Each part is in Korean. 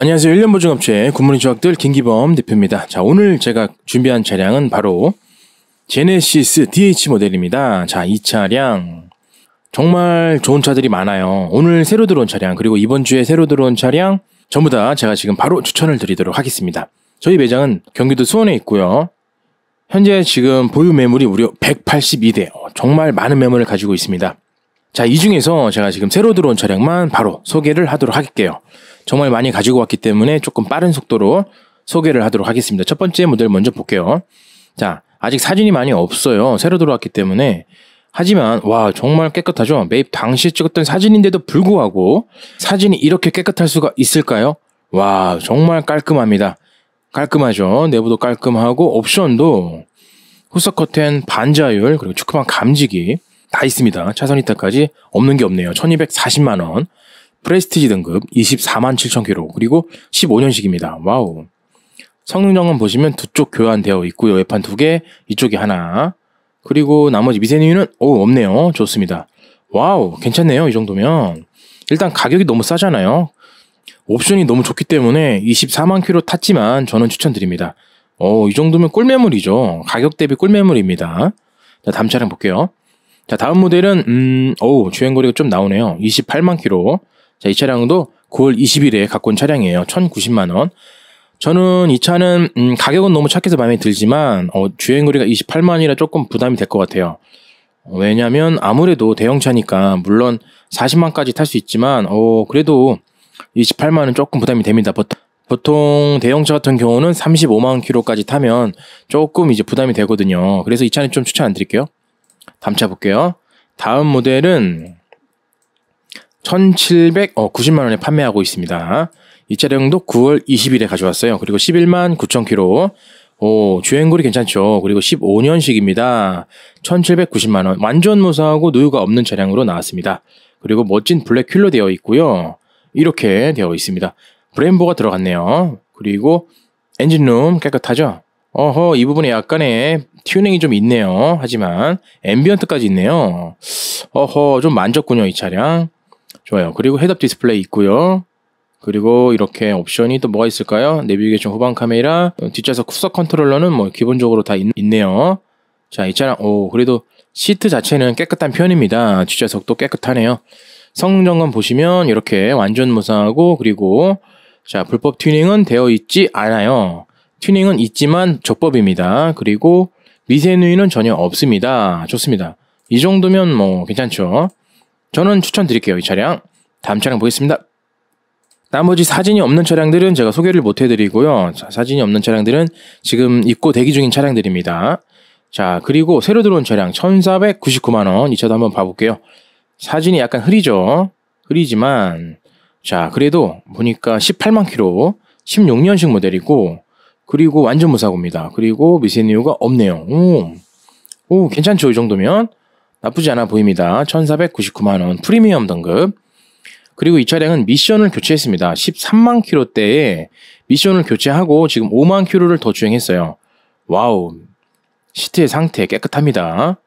안녕하세요. 1년 보증업체 굿모닝 조학들 김기범 대표입니다. 자, 오늘 제가 준비한 차량은 바로 제네시스 DH 모델입니다. 자, 이 차량 정말 좋은 차들이 많아요. 오늘 새로 들어온 차량 그리고 이번 주에 새로 들어온 차량 전부 다 제가 지금 바로 추천을 드리도록 하겠습니다. 저희 매장은 경기도 수원에 있고요. 현재 지금 보유 매물이 무려 182대. 어, 정말 많은 매물을 가지고 있습니다. 자, 이 중에서 제가 지금 새로 들어온 차량만 바로 소개를 하도록 할게요. 정말 많이 가지고 왔기 때문에 조금 빠른 속도로 소개를 하도록 하겠습니다. 첫 번째 모델 먼저 볼게요. 자, 아직 사진이 많이 없어요. 새로 들어왔기 때문에. 하지만 와 정말 깨끗하죠. 매입 당시 찍었던 사진인데도 불구하고 사진이 이렇게 깨끗할 수가 있을까요? 와 정말 깔끔합니다. 깔끔하죠. 내부도 깔끔하고 옵션도 후석 커튼 반자율 그리고 축구방 감지기 다 있습니다. 차선 이탈까지 없는 게 없네요. 1240만 원. 프레스티지 등급 24만 7천 킬로 그리고 15년식입니다. 와우. 성능정은 보시면 두 쪽 교환되어 있고요. 외판 두 개, 이쪽에 하나. 그리고 나머지 미세누유는 오 어, 없네요. 좋습니다. 와우 괜찮네요. 이 정도면 일단 가격이 너무 싸잖아요. 옵션이 너무 좋기 때문에 24만 킬로 탔지만 저는 추천드립니다. 어, 이 정도면 꿀매물이죠. 가격 대비 꿀매물입니다. 자, 다음 차량 볼게요. 자, 다음 모델은 음, 어우, 주행거리가 좀 나오네요. 28만 킬로. 자, 이 차량도 9월 20일에 갖고 온 차량이에요. 1,090만 원. 저는 이 차는 음, 가격은 너무 착해서 마음에 들지만 어, 주행 거리가 28만이라 조금 부담이 될 것 같아요. 왜냐면 아무래도 대형차니까 물론 40만까지 탈 수 있지만 어 그래도 28만은 조금 부담이 됩니다. 보통 대형차 같은 경우는 35만 키로까지 타면 조금 이제 부담이 되거든요. 그래서 이 차는 좀 추천 안 드릴게요. 다음 차 볼게요. 다음 모델은 1,790만 어, 원에 판매하고 있습니다. 이 차량도 9월 20일에 가져왔어요. 그리고 11만 9천 킬로. 오, 주행거리 괜찮죠. 그리고 15년식입니다. 1,790만 원. 완전 무사하고 누유가 없는 차량으로 나왔습니다. 그리고 멋진 블랙 휠로 되어 있고요. 이렇게 되어 있습니다. 브 e 보가 들어갔네요. 그리고 엔진룸 깨끗하죠? 어허, 이 부분에 약간의 튜닝이 좀 있네요. 하지만 앰비언트까지 있네요. 어허, 좀 만졌군요, 이 차량. 좋아요. 그리고 헤드업 디스플레이 있고요. 그리고 이렇게 옵션이 또 뭐가 있을까요? 내비게이션 후방 카메라, 어, 뒷좌석 쿠석 컨트롤러는 뭐 기본적으로 다 있, 네요 자, 있잖아. 오, 그래도 시트 자체는 깨끗한 편입니다. 뒷좌석도 깨끗하네요. 성능점검 보시면 이렇게 완전 무사하고 그리고 자, 불법 튜닝은 되어 있지 않아요. 튜닝은 있지만 적법입니다. 그리고 미세 누이는 전혀 없습니다. 좋습니다. 이 정도면 뭐 괜찮죠. 저는 추천드릴게요. 이 차량. 다음 차량 보겠습니다. 나머지 사진이 없는 차량들은 제가 소개를 못 해드리고요. 자, 사진이 없는 차량들은 지금 입고 대기 중인 차량들입니다. 자, 그리고 새로 들어온 차량 1499만원. 이 차도 한번 봐볼게요. 사진이 약간 흐리죠? 흐리지만, 자, 그래도 보니까 18만 키로 16년식 모델이고, 그리고 완전 무사고입니다. 그리고 미세누유가 없네요. 오, 오, 괜찮죠? 이 정도면? 나쁘지 않아 보입니다. 1499만원 프리미엄 등급. 그리고 이 차량은 미션을 교체했습니다. 13만 킬로대에 미션을 교체하고 지금 5만 킬로를 더 주행했어요. 와우. 시트의 상태 깨끗합니다.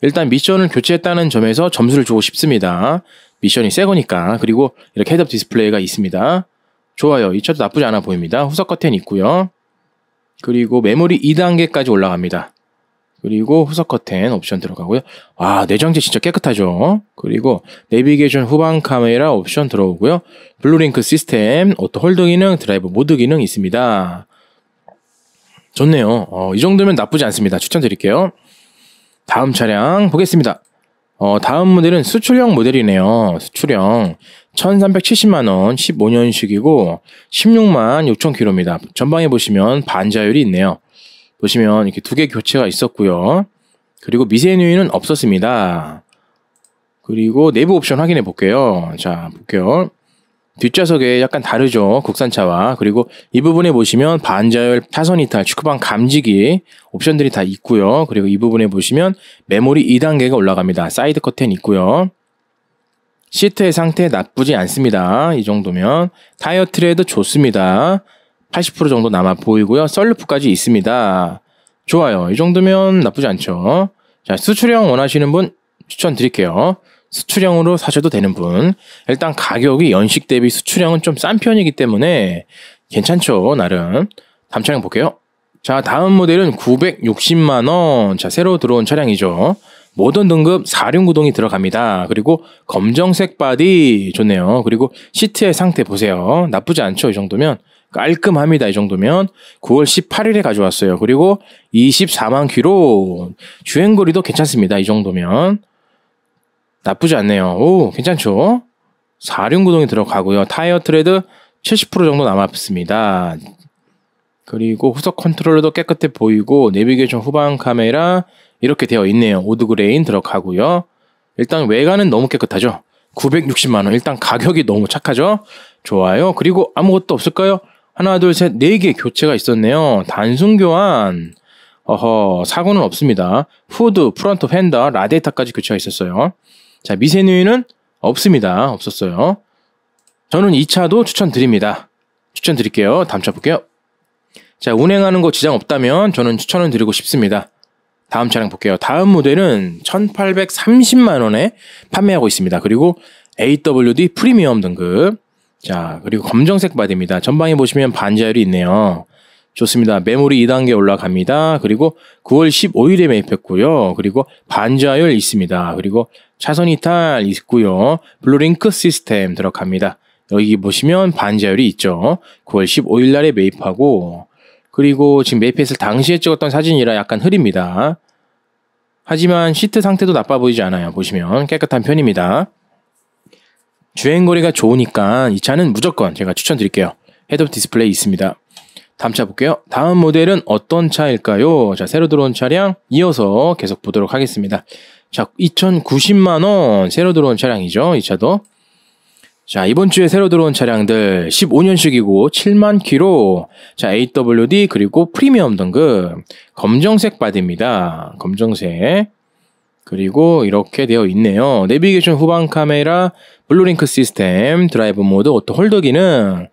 일단 미션을 교체했다는 점에서 점수를 주고 싶습니다. 미션이 새 거니까. 그리고 이렇게 헤드업 디스플레이가 있습니다. 좋아요. 이 차도 나쁘지 않아 보입니다. 후석 커튼 있고요. 그리고 메모리 2단계까지 올라갑니다. 그리고 후석 커튼 옵션 들어가고요. 아, 내장재 진짜 깨끗하죠? 그리고 내비게이션 후방 카메라 옵션 들어오고요. 블루링크 시스템, 오토 홀드 기능, 드라이브 모드 기능 있습니다. 좋네요. 어, 이 정도면 나쁘지 않습니다. 추천드릴게요. 다음 차량 보겠습니다. 어, 다음 모델은 수출형 모델이네요. 수출형. 1370만원, 15년식이고, 16만 6천 킬로입니다. 전방에 보시면 반자율이 있네요. 보시면 이렇게 두 개 교체가 있었고요. 그리고 미세 누이는 없었습니다. 그리고 내부 옵션 확인해 볼게요. 자, 볼게요. 뒷좌석에 약간 다르죠. 국산차와. 그리고 이 부분에 보시면 반자율, 타선 이탈, 축구방 감지기 옵션들이 다 있고요. 그리고 이 부분에 보시면 메모리 2단계가 올라갑니다. 사이드 커튼 있고요. 시트의 상태 나쁘지 않습니다. 이 정도면 타이어 트레도 좋습니다. 80% 정도 남아 보이고요. 썰루프까지 있습니다. 좋아요. 이 정도면 나쁘지 않죠. 자, 수출형 원하시는 분 추천드릴게요. 수출형으로 사셔도 되는 분. 일단 가격이 연식 대비 수출형은 좀 싼 편이기 때문에 괜찮죠, 나름. 다음 차량 볼게요. 자, 다음 모델은 960만원. 자, 새로 들어온 차량이죠. 모던 등급 4륜 구동이 들어갑니다. 그리고 검정색 바디 좋네요. 그리고 시트의 상태 보세요. 나쁘지 않죠, 이 정도면. 깔끔합니다. 이 정도면 9월 18일에 가져왔어요. 그리고 24만 키로 주행거리도 괜찮습니다. 이 정도면 나쁘지 않네요. 오 괜찮죠? 4륜구동이 들어가고요. 타이어 트레드 70% 정도 남았습니다. 그리고 후석 컨트롤러도 깨끗해 보이고 내비게이션 후방 카메라 이렇게 되어 있네요. 오드그레인 들어가고요. 일단 외관은 너무 깨끗하죠. 960만 원. 일단 가격이 너무 착하죠. 좋아요. 그리고 아무것도 없을까요? 하나, 둘, 셋, 네 개 교체가 있었네요. 단순 교환, 어허, 사고는 없습니다. 후드, 프런트팬더 라데이터까지 교체가 있었어요. 자, 미세누이는 없습니다. 없었어요. 저는 이 차도 추천드립니다. 추천드릴게요. 다음 차 볼게요. 자, 운행하는 거 지장 없다면 저는 추천을 드리고 싶습니다. 다음 차량 볼게요. 다음 모델은 1830만 원에 판매하고 있습니다. 그리고 AWD 프리미엄 등급 자, 그리고 검정색 바디입니다. 전방에 보시면 반자율이 있네요. 좋습니다. 메모리 2단계 올라갑니다. 그리고 9월 15일에 매입했고요. 그리고 반자율 있습니다. 그리고 차선 이탈 있고요. 블루링크 시스템 들어갑니다. 여기 보시면 반자율이 있죠. 9월 15일 날에 매입하고 그리고 지금 매입했을 당시에 찍었던 사진이라 약간 흐립니다. 하지만 시트 상태도 나빠 보이지 않아요. 보시면 깨끗한 편입니다. 주행거리가 좋으니까 이 차는 무조건 제가 추천드릴게요. 헤드업 디스플레이 있습니다. 다음 차 볼게요. 다음 모델은 어떤 차일까요? 자, 새로 들어온 차량 이어서 계속 보도록 하겠습니다. 자, 2090만원 새로 들어온 차량이죠. 이 차도. 자, 이번 주에 새로 들어온 차량들 15년식이고 7만 키로. 자, AWD 그리고 프리미엄 등급 검정색 바디입니다. 검정색. 그리고 이렇게 되어 있네요. 내비게이션 후방 카메라, 블루링크 시스템, 드라이브 모드, 오토 홀더 기능.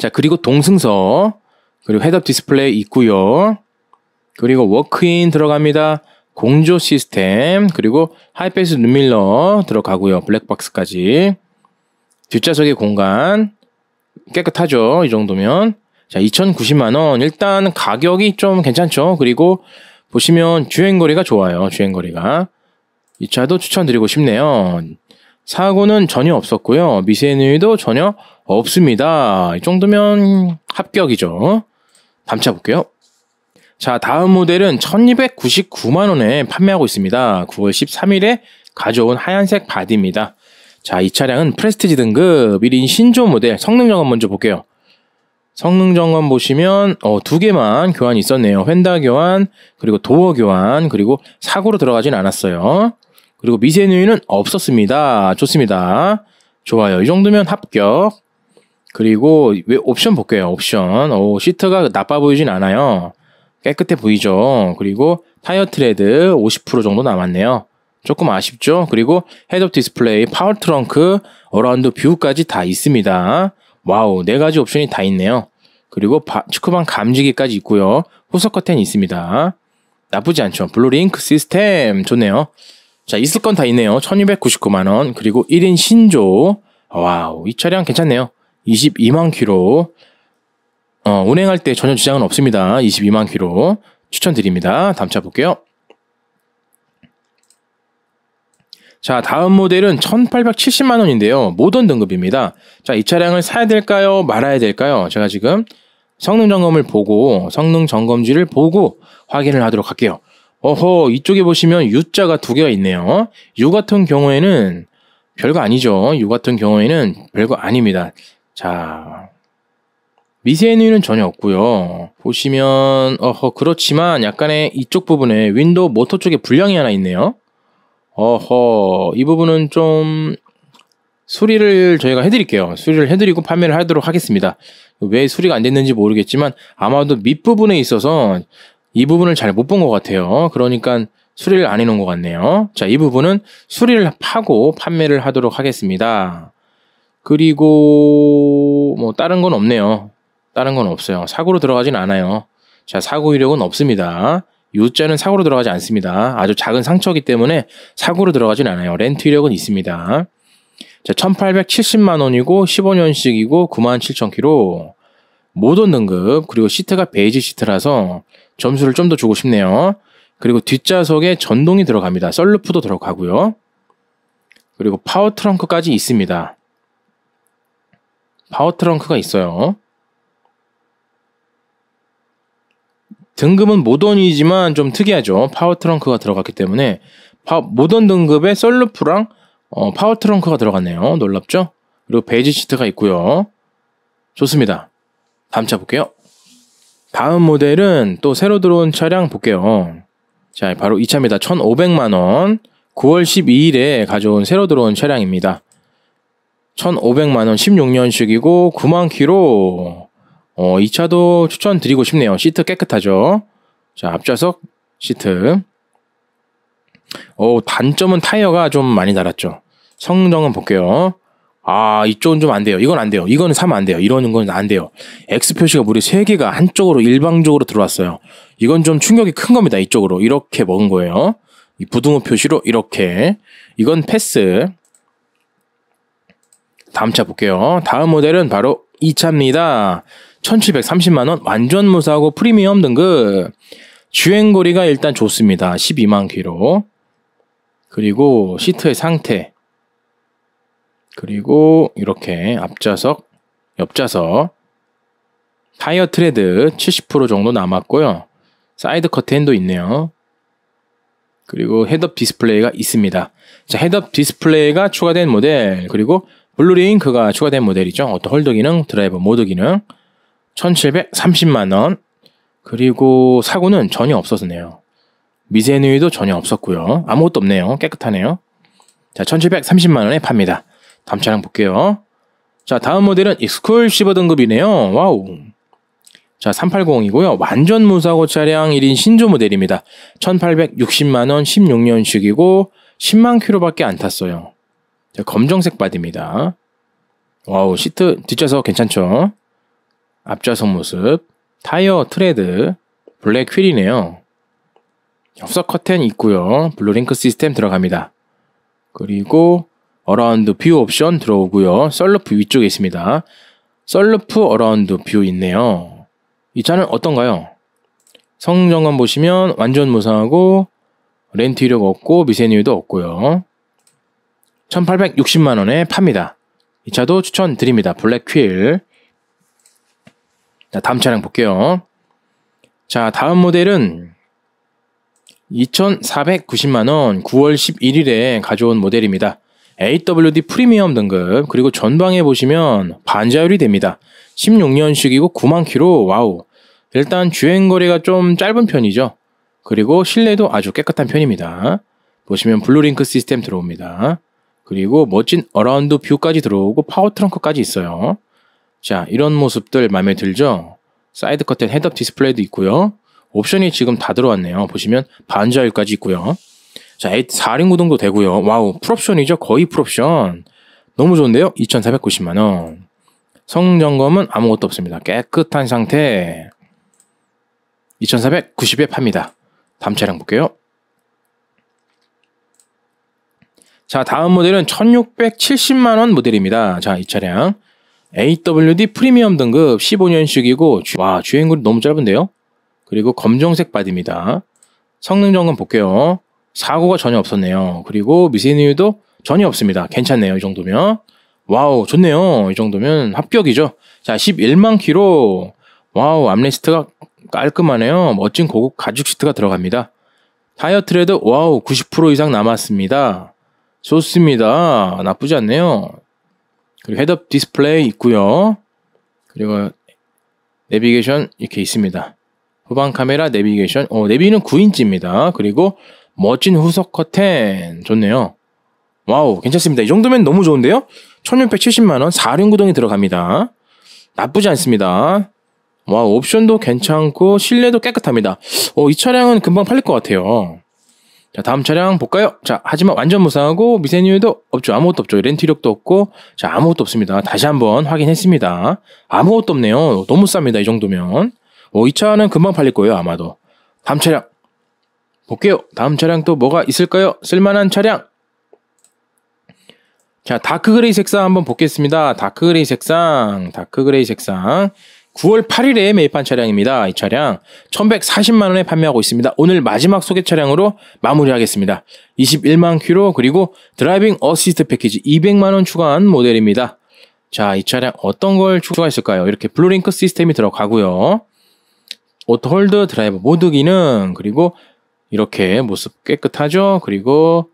자, 그리고 동승서. 그리고 헤드업 디스플레이 있고요. 그리고 워크인 들어갑니다. 공조 시스템, 그리고 하이패스 눈밀러 들어가고요. 블랙박스까지. 뒷좌석의 공간 깨끗하죠. 이 정도면. 자, 2,090만 원. 일단 가격이 좀 괜찮죠. 그리고 보시면 주행거리가 좋아요. 주행거리가. 이 차도 추천드리고 싶네요. 사고는 전혀 없었고요. 미세누이도 전혀 없습니다. 이 정도면 합격이죠. 밤차 볼게요. 자, 다음 모델은 1299만원에 판매하고 있습니다. 9월 13일에 가져온 하얀색 바디입니다. 자, 이 차량은 프레스티지 등급 1인 신조 모델 성능 점검 먼저 볼게요. 성능 점검 보시면 어, 두 개만 교환이 있었네요. 휀다 교환, 그리고 도어 교환, 그리고 사고로 들어가진 않았어요. 그리고 미세누이는 없었습니다. 좋습니다. 좋아요. 이 정도면 합격. 그리고 왜 옵션 볼게요. 옵션. 오, 시트가 나빠 보이진 않아요. 깨끗해 보이죠. 그리고 타이어 트레드 50% 정도 남았네요. 조금 아쉽죠? 그리고 헤드업 디스플레이, 파워 트렁크, 어라운드 뷰까지 다 있습니다. 와우, 네 가지 옵션이 다 있네요. 그리고 바, 축구방 감지기까지 있고요. 후석 커튼 있습니다. 나쁘지 않죠. 블루링크 시스템 좋네요. 자, 있을 건 다 있네요. 1299만원. 그리고 1인 신조. 와우, 이 차량 괜찮네요. 22만 키로. 어, 운행할 때 전혀 지장은 없습니다. 22만 키로. 추천드립니다. 다음 차 볼게요. 자, 다음 모델은 1870만 원인데요. 모던 등급입니다. 자, 이 차량을 사야 될까요? 말아야 될까요? 제가 지금 성능 점검을 보고 성능 점검지를 보고 확인을 하도록 할게요. 어허, 이쪽에 보시면 U자가 두 개가 있네요. U 같은 경우에는 별거 아니죠. U 같은 경우에는 별거 아닙니다. 자, 미세누이는 전혀 없고요. 보시면 어허 그렇지만 약간의 이쪽 부분에 윈도우 모터 쪽에 불량이 하나 있네요. 어허, 이 부분은 좀 수리를 저희가 해드릴게요. 수리를 해드리고 판매를 하도록 하겠습니다. 왜 수리가 안 됐는지 모르겠지만 아마도 밑부분에 있어서 이 부분을 잘 못 본 것 같아요. 그러니까 수리를 안 해놓은 것 같네요. 자, 이 부분은 수리를 파고 판매를 하도록 하겠습니다. 그리고 뭐 다른 건 없네요. 다른 건 없어요. 사고로 들어가진 않아요. 자, 사고 이력은 없습니다. 요자는 사고로 들어가지 않습니다. 아주 작은 상처이기 때문에 사고로 들어가진 않아요. 렌트 이력은 있습니다. 자, 1870만 원이고 1 5년식이고 9만 0 0 k 로 모던 등급 그리고 시트가 베이지 시트라서 점수를 좀 더 주고 싶네요. 그리고 뒷좌석에 전동이 들어갑니다. 썰루프도 들어가고요. 그리고 파워 트렁크까지 있습니다. 파워 트렁크가 있어요. 등급은 모던이지만 좀 특이하죠. 파워 트렁크가 들어갔기 때문에 파, 모던 등급에 썰루프랑 어, 파워 트렁크가 들어갔네요. 놀랍죠? 그리고 베이지 시트가 있고요. 좋습니다. 다음 차 볼게요. 다음 모델은 또 새로 들어온 차량 볼게요. 자, 바로 이 차입니다. 1,500만원. 9월 12일에 가져온 새로 들어온 차량입니다. 1,500만원 16년식이고 9만 키로 어, 이 차도 추천드리고 싶네요. 시트 깨끗하죠? 자, 앞좌석 시트. 어, 단점은 타이어가 좀 많이 달았죠. 성능은 볼게요. 아, 이쪽은 좀 안 돼요. 이건 안 돼요. 이거는 사면 안 돼요. 이러는 건 안 돼요. X 표시가 무리 3개가 한쪽으로 일방적으로 들어왔어요. 이건 좀 충격이 큰 겁니다. 이쪽으로. 이렇게 먹은 거예요. 이 부등호 표시로 이렇게. 이건 패스. 다음 차 볼게요. 다음 모델은 바로 2 차입니다. 1,730만 원 완전 무사하고 프리미엄 등급. 주행 거리가 일단 좋습니다. 12만 킬로. 그리고 시트의 상태. 그리고 이렇게 앞좌석, 옆좌석. 타이어 트레드 70% 정도 남았고요. 사이드 커튼도 있네요. 그리고 헤드업 디스플레이가 있습니다. 자, 헤드업 디스플레이가 추가된 모델, 그리고 블루링크가 추가된 모델이죠. 어떤 홀더 기능, 드라이버 모드 기능. 1,730만원. 그리고 사고는 전혀 없었네요. 미세누이도 전혀 없었고요. 아무것도 없네요. 깨끗하네요. 자, 1730만원에 팝니다. 다음 차량 볼게요. 자, 다음 모델은 익스클시버 등급이네요. 와우. 자, 380이고요. 완전 무사고 차량 1인 신조 모델입니다. 1860만원 16년식이고 10만 키로밖에안 탔어요. 자, 검정색 바디입니다. 와우, 시트 뒷좌석 괜찮죠? 앞좌석 모습, 타이어 트레드, 블랙 휠이네요. 협석 커튼 있고요. 블루링크 시스템 들어갑니다. 그리고 어라운드 뷰 옵션 들어오고요. 썰루프 위쪽에 있습니다. 썰루프 어라운드 뷰 있네요. 이 차는 어떤가요? 성정관 보시면 완전 무상하고 렌트 이력 없고 미세뉴유도 없고요. 1860만원에 팝니다. 이 차도 추천드립니다. 블랙 휠. 자, 다음 차량 볼게요. 자, 다음 모델은 2,490만원 9월 11일에 가져온 모델입니다. AWD 프리미엄 등급, 그리고 전방에 보시면 반자율이 됩니다. 16년식이고 9만 키로 와우. 일단 주행거리가 좀 짧은 편이죠. 그리고 실내도 아주 깨끗한 편입니다. 보시면 블루링크 시스템 들어옵니다. 그리고 멋진 어라운드 뷰까지 들어오고 파워 트렁크까지 있어요. 자, 이런 모습들 마음에 들죠? 사이드 커튼 헤드업 디스플레이도 있고요. 옵션이 지금 다 들어왔네요. 보시면 반자율까지 있고요. 자, 4인 구동도 되고요. 와우, 풀옵션이죠? 거의 풀옵션. 너무 좋은데요? 2,490만원. 성점검은 아무것도 없습니다. 깨끗한 상태. 2,490에 팝니다. 다음 차량 볼게요. 자, 다음 모델은 1,670만원 모델입니다. 자, 이 차량. AWD 프리미엄 등급 1 5년식이고와 주행거리 너무 짧은데요? 그리고 검정색 바디입니다. 성능 점검 볼게요. 사고가 전혀 없었네요. 그리고 미세누유도 전혀 없습니다. 괜찮네요. 이 정도면. 와우 좋네요. 이 정도면 합격이죠. 자 11만 키로 와우 암레스트가 깔끔하네요. 멋진 고급 가죽 시트가 들어갑니다. 타이어 트레드 와우 90% 이상 남았습니다. 좋습니다. 나쁘지 않네요. 그리고 헤드업 디스플레이 있고요. 그리고 내비게이션 이렇게 있습니다. 후방 카메라 내비게이션. 어, 내비는 9인치입니다. 그리고 멋진 후석 커튼. 좋네요. 와우, 괜찮습니다. 이 정도면 너무 좋은데요? 1670만원, 4륜구동이 들어갑니다. 나쁘지 않습니다. 와, 옵션도 괜찮고, 실내도 깨끗합니다. 어, 이 차량은 금방 팔릴 것 같아요. 자 다음 차량 볼까요? 자 하지만 완전 무상하고 미세뉴에도 없죠. 아무것도 없죠. 렌트 력도 없고 자 아무것도 없습니다. 다시 한번 확인했습니다. 아무것도 없네요. 너무 쌉니다. 이 정도면 뭐이 어, 차는 금방 팔릴 거예요. 아마도 다음 차량 볼게요. 다음 차량 또 뭐가 있을까요? 쓸만한 차량 자 다크 그레이 색상 한번 보겠습니다. 다크 그레이 색상 다크 그레이 색상 9월 8일에 매입한 차량입니다. 이 차량 1140만 원에 판매하고 있습니다. 오늘 마지막 소개 차량으로 마무리하겠습니다. 21만 키로 그리고 드라이빙 어시스트 패키지 200만 원 추가한 모델입니다. 자, 이 차량 어떤 걸 추가했을까요? 이렇게 블루링크 시스템이 들어가고요. 오토홀드 드라이브 모드 기능 그리고 이렇게 모습 깨끗하죠. 그리고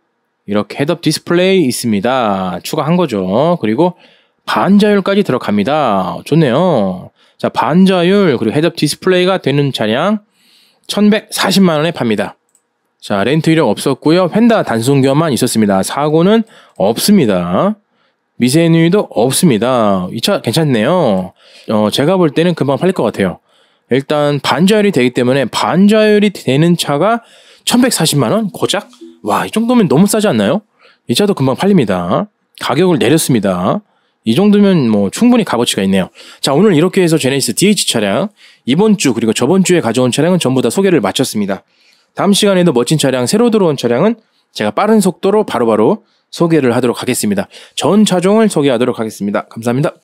이렇게 헤드업 디스플레이 있습니다. 추가한 거죠. 그리고 반자율까지 들어갑니다. 좋네요. 자, 반자율 그리고 해접 디스플레이가 되는 차량 1140만 원에 팝니다. 자, 렌트 이력 없었고요. 펜다 단순교만 있었습니다. 사고는 없습니다. 미세누이도 없습니다. 이 차 괜찮네요. 어, 제가 볼 때는 금방 팔릴 것 같아요. 일단 반자율이 되기 때문에 반자율이 되는 차가 1140만 원 고작 와, 이 정도면 너무 싸지 않나요? 이 차도 금방 팔립니다. 가격을 내렸습니다. 이 정도면 뭐 충분히 값어치가 있네요. 자, 오늘 이렇게 해서 제네시스 DH 차량, 이번 주 그리고 저번 주에 가져온 차량은 전부 다 소개를 마쳤습니다. 다음 시간에도 멋진 차량, 새로 들어온 차량은 제가 빠른 속도로 바로바로 바로 소개를 하도록 하겠습니다. 전 차종을 소개하도록 하겠습니다. 감사합니다.